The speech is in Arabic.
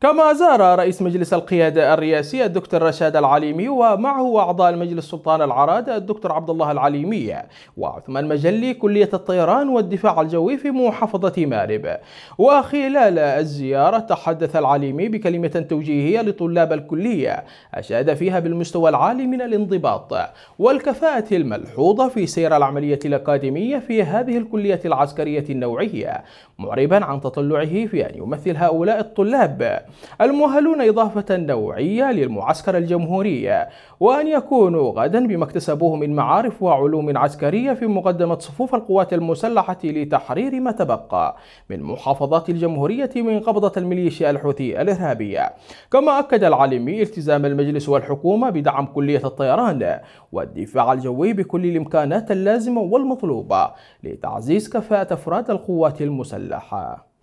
كما زار رئيس مجلس القيادة الرئاسي الدكتور رشاد العليمي ومعه أعضاء المجلس سلطان العرادة الدكتور عبد الله العليمي وعثمان مجلي كلية الطيران والدفاع الجوي في محافظة مارب وخلال الزيارة تحدث العليمي بكلمة توجيهية لطلاب الكلية أشاد فيها بالمستوى العالي من الانضباط والكفاءة الملحوظة في سير العملية الأكاديمية في هذه الكلية العسكرية النوعية معربا عن تطلعه في أن يمثل هؤلاء الطلاب المؤهلون إضافة نوعية للمعسكر الجمهوري وأن يكونوا غدا بما اكتسبوه من معارف وعلوم عسكرية في مقدمة صفوف القوات المسلحة لتحرير ما تبقى من محافظات الجمهورية من قبضة الميليشيا الحوثي الإرهابية كما أكد العالمي التزام المجلس والحكومة بدعم كلية الطيران والدفاع الجوي بكل الإمكانات اللازمة والمطلوبة لتعزيز كفاءة أفراد القوات المسلحة